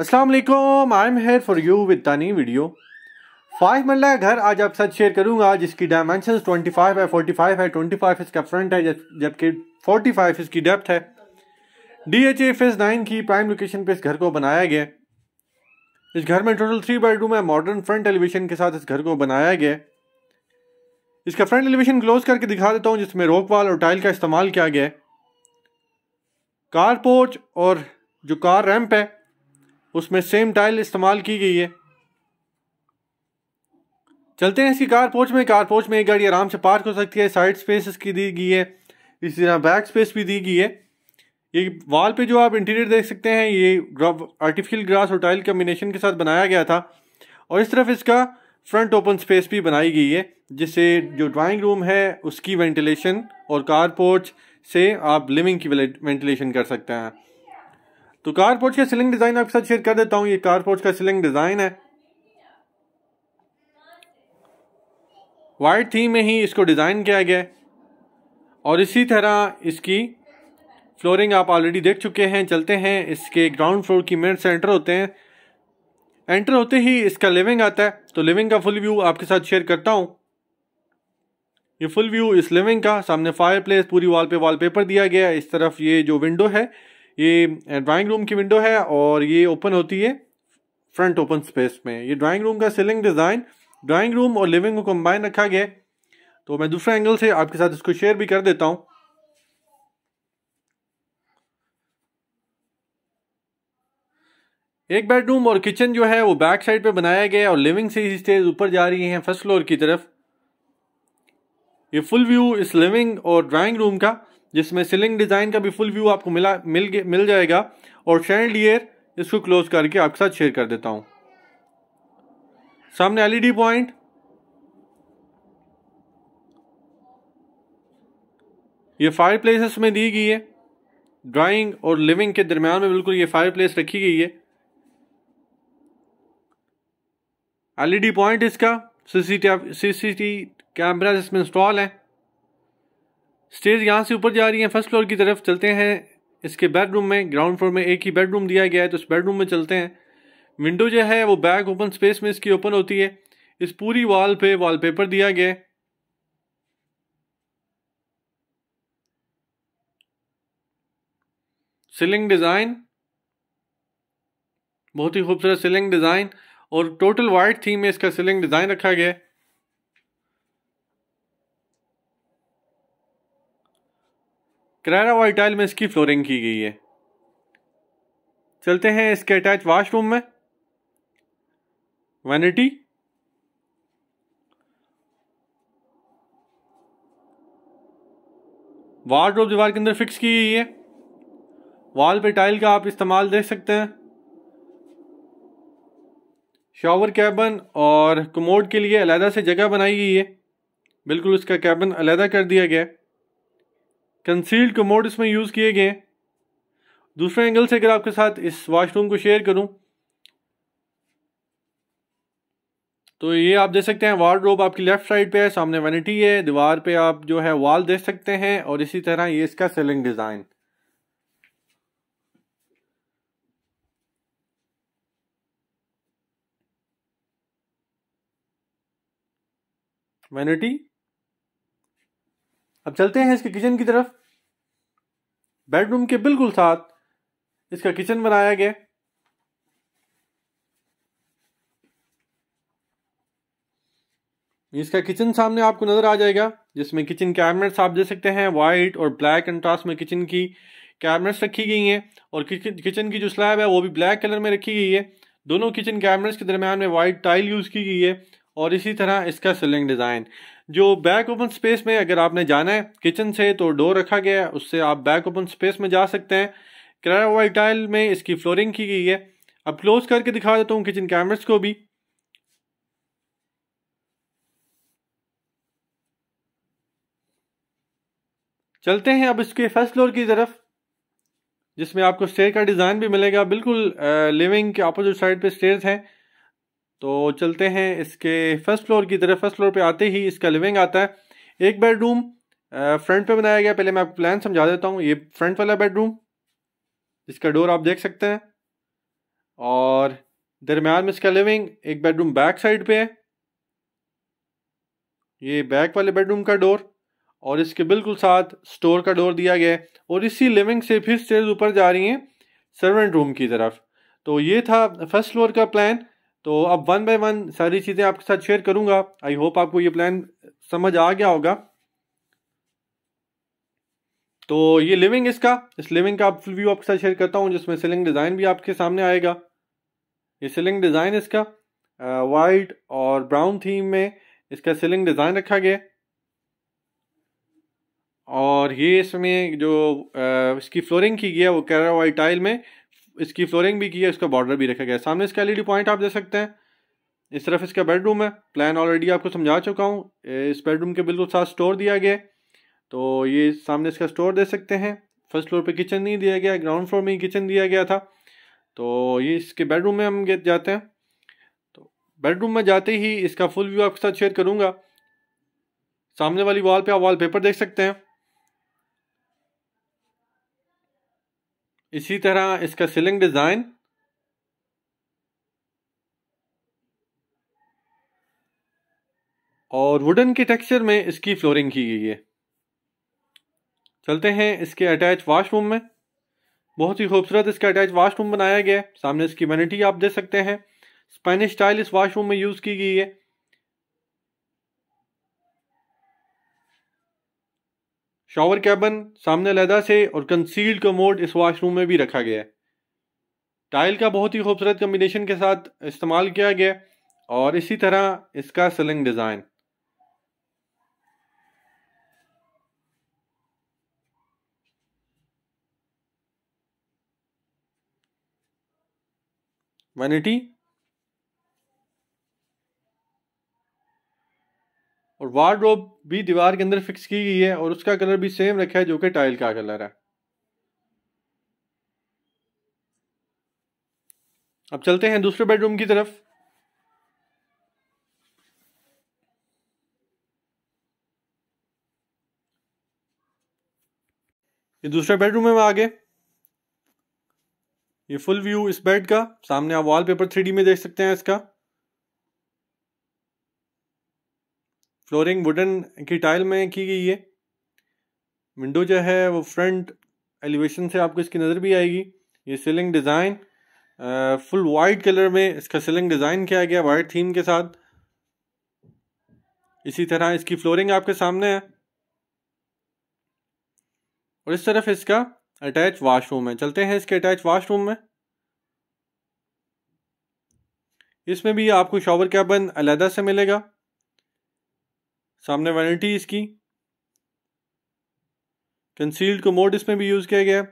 Aslam I am here for you with तानी video five मल्ला घर आज आप साथ शेयर करूंगा जिसकी डायमेंशन 25 है 45 है 25 इसका फ्रंट है जबकि 45 इसकी डेप्थ है D H F S nine की प्राइम लोकेशन पे इस घर को बनाया गया इस घर में टोटल थ्री बेडरूम है मॉडर्न फ्रंट एलिवेशन के साथ इस घर को बनाया गया इसका फ्रंट एलिवेशन क्लोज करके दिखा देता हूँ जिसमें रोप वाल और टाइल का इस्तेमाल किया गया कार पोर्च और जो कार रैम्प है उसमें सेम टाइल इस्तेमाल की गई है चलते हैं इसकी कारपोच में पोच में एक गाड़ी आराम से पार्क हो सकती है साइड स्पेस इसकी दी गई है इसी तरह बैक स्पेस भी दी गई है ये वॉल पे जो आप इंटीरियर देख सकते हैं ये आर्टिफिशियल ग्रास और टाइल कम्बिनेशन के साथ बनाया गया था और इस तरफ इसका फ्रंट ओपन स्पेस भी बनाई गई है जिससे जो ड्राइंग रूम है उसकी वेंटिलेशन और कारपोर्च से आप लिविंग की वेंटिलेशन कर सकते हैं तो कारपोर्च का सिलिंग डिज़ाइन आपके साथ शेयर कर देता हूँ ये कारपोर्च का सिलिंग डिज़ाइन है वाइट थीम में ही इसको डिज़ाइन किया गया और इसी तरह इसकी फ्लोरिंग आप ऑलरेडी देख चुके हैं चलते हैं इसके ग्राउंड फ्लोर की मेन से एंटर होते हैं एंटर होते ही इसका लिविंग आता है तो लिविंग का फुल व्यू आपके साथ शेयर करता हूँ ये फुल व्यू इस लिविंग का सामने फायर प्लेस पूरी वॉल पे वॉलपेपर दिया गया है इस तरफ ये जो विंडो है ये ड्राइंग रूम की विंडो है और ये ओपन होती है फ्रंट ओपन स्पेस में ये ड्राइंग रूम का सीलिंग डिज़ाइन ड्राइंग रूम और लिविंग को कंबाइन रखा गया तो मैं दूसरा एंगल से आपके साथ इसको शेयर भी कर देता हूँ एक बेडरूम और किचन जो है वो बैक साइड पे बनाया गया है और लिविंग से ही स्टेज ऊपर जा रही हैं फर्स्ट फ्लोर की तरफ ये फुल व्यू इस लिविंग और ड्राइंग रूम का जिसमें सीलिंग डिज़ाइन का भी फुल व्यू आपको मिला मिल मिल जाएगा और शैंड ईयर इसको क्लोज करके आपके साथ शेयर कर देता हूँ सामने एलईडी पॉइंट ये फायर प्लेस इसमें दी गई है ड्राइंग और लिविंग के दरम्यान में बिल्कुल ये फायर प्लेस रखी गई है एलईडी पॉइंट इसका सीसीटीवी सीसीटीवी कैमरा इसमें इंस्टॉल है स्टेज यहाँ से ऊपर जा रही है फर्स्ट फ्लोर की तरफ चलते हैं इसके बेडरूम में ग्राउंड फ्लोर में एक ही बेडरूम दिया गया है तो इस बेडरूम में चलते हैं विंडो जो है वो बैक ओपन स्पेस में इसकी ओपन होती है इस पूरी वॉल पे वॉलपेपर दिया गया है सीलिंग डिज़ाइन बहुत ही खूबसूरत सीलिंग डिज़ाइन और टोटल वाइट थीम में इसका सीलिंग डिज़ाइन रखा गया है करारा टाइल में इसकी फ्लोरिंग की गई है चलते हैं इसके अटैच वाशरूम में वैनिटी वार्ड्रोब दीवार के अंदर फिक्स की गई है वॉल पे टाइल का आप इस्तेमाल देख सकते हैं शॉवर कैबन और कमोड के लिए अलहदा से जगह बनाई गई है बिल्कुल उसका कैबन अलहदा कर दिया गया है कंसील्ड कमोड इसमें यूज़ किए गए हैं दूसरे एंगल से अगर आपके साथ इस वॉशरूम को शेयर करूं तो ये आप देख सकते हैं वार्ड्रोब आपकी लेफ्ट साइड पे है सामने वैनिटी है दीवार पे आप जो है वॉल देख सकते हैं और इसी तरह ये इसका सेलिंग डिज़ाइन वैनिटी अब चलते हैं इसके किचन की तरफ बेडरूम के बिल्कुल साथ इसका किचन बनाया गया इसका किचन सामने आपको नज़र आ जाएगा जिसमें किचन कैबिनेट्स आप दे सकते हैं वाइट और ब्लैक कंट्रास्ट में किचन की कैबिनेट्स रखी गई हैं और किचन की जो स्लैब है वो भी ब्लैक कलर में रखी गई है दोनों किचन कैबिनेट्स के दरमियान में वाइट टाइल यूज़ की गई है और इसी तरह इसका सीलिंग डिज़ाइन जो बैक ओपन स्पेस में अगर आपने जाना है किचन से तो डोर रखा गया है उससे आप बैक ओपन स्पेस में जा सकते हैं किराया वाइट टाइल में इसकी फ्लोरिंग की गई है अब क्लोज करके दिखा देता हूँ किचन कैमरेस को भी चलते हैं अब इसके फर्स्ट फ्लोर की तरफ जिसमें आपको स्टेयर का डिज़ाइन भी मिलेगा बिल्कुल लिविंग के अपोजिट साइड पे स्टेयर्स हैं तो चलते हैं इसके फर्स्ट फ्लोर की तरफ फर्स्ट फ्लोर पे आते ही इसका लिविंग आता है एक बेडरूम फ्रंट पे बनाया गया पहले मैं आपको प्लान समझा देता हूँ ये फ्रंट वाला बेडरूम इसका डोर आप देख सकते हैं और दरम्यान में इसका लिविंग एक बेडरूम बैक साइड पे है ये बैक वाले बेडरूम का डोर और इसके बिल्कुल साथ स्टोर का डोर दिया गया है और इसी लिविंग से फिर स्टेज ऊपर जा रही हैं सर्वेंट रूम की तरफ तो ये था फर्स्ट फ्लोर का प्लान तो अब वन बाय वन सारी चीज़ें आपके साथ शेयर करूंगा आई होप आपको ये प्लान समझ आ गया होगा तो ये लिविंग इसका इस लिविंग का फुल व्यू आपके साथ शेयर करता हूँ जिसमें सीलिंग डिज़ाइन भी आपके सामने आएगा ये सीलिंग डिज़ाइन इसका वाइट और ब्राउन थीम में इसका सीलिंग डिज़ाइन रखा गया और ये इसमें जो आ, इसकी फ्लोरिंग की गई है वो वाइट टाइल में इसकी फ्लोरिंग भी की है इसका बॉर्डर भी रखा गया है सामने इसका एलईडी पॉइंट आप दे सकते हैं इस तरफ इसका बेडरूम है प्लान ऑलरेडी आपको समझा चुका हूँ इस बेडरूम के बिल्कुल साथ स्टोर दिया गया तो ये सामने इसका स्टोर दे सकते हैं फर्स्ट फ्लोर पर किचन नहीं दिया गया ग्राउंड फ्लोर में ही किचन दिया गया था तो ये इसके बेडरूम में हम जाते हैं तो बेडरूम में जाते ही इसका फुल व्यू आपके साथ शेयर करूँगा सामने वाली वॉल पे आप वाल पेपर देख सकते हैं इसी तरह इसका सीलिंग डिज़ाइन और वुडन के टेक्सचर में इसकी फ्लोरिंग की गई है चलते हैं इसके अटैच वाशरूम में बहुत ही खूबसूरत इसका अटैच वाशरूम बनाया गया है सामने इसकी वैनिटी आप दे सकते हैं स्पेनिश स्टाइल इस वाशरूम में यूज़ की गई है शॉवर कैबन सामने लहदा से और कंसील्ड कमोड इस वाशरूम में भी रखा गया है टाइल का बहुत ही खूबसूरत कम्बिनेशन के साथ इस्तेमाल किया गया और इसी तरह इसका सिलिंग डिज़ाइन वैनिटी वार्ड्रोब भी दीवार के अंदर फिक्स की गई है और उसका कलर भी सेम रखा है जो कि टाइल का कलर है अब चलते हैं दूसरे बेडरूम की तरफ ये दूसरे बेडरूम में आगे ये फुल व्यू इस बेड का सामने आप वॉलपेपर थ्री में देख सकते हैं इसका फ्लोरिंग वुडन की टाइल में की गई है विंडो जो है वो फ्रंट एलिवेशन से आपको इसकी नज़र भी आएगी ये ceiling design full white colour में इसका सीलिंग डिज़ाइन किया गया वाइट थीम के साथ इसी तरह इसकी फ्लोरिंग आपके सामने है और इस तरफ इसका अटैच वाशरूम है चलते हैं इसके अटैच वाशरूम में इसमें भी आपको शॉवर कैबन अलहदा से मिलेगा सामने वैनिटी इसकी कंसील्ड को मोड इसमें भी यूज़ किया गया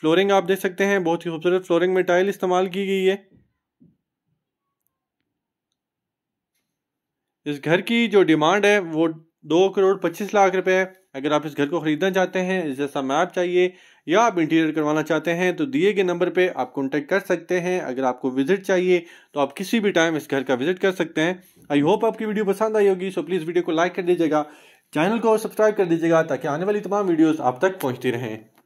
फ्लोरिंग आप देख सकते हैं बहुत ही खूबसूरत फ्लोरिंग में टाइल इस्तेमाल की गई है इस घर की जो डिमांड है वो दो करोड़ पच्चीस लाख रुपए अगर आप इस घर को खरीदना चाहते हैं इस जैसा मैप चाहिए या आप इंटीरियर करवाना चाहते हैं तो दिए गए नंबर पे आप कॉन्टैक्ट कर सकते हैं अगर आपको विजिट चाहिए तो आप किसी भी टाइम इस घर का विजिट कर सकते हैं आई होप आपकी वीडियो पसंद आई होगी सो प्लीज़ वीडियो को लाइक कर दीजिएगा चैनल को सब्सक्राइब कर दीजिएगा ताकि आने वाली तमाम वीडियोज़ आप तक पहुँचती रहें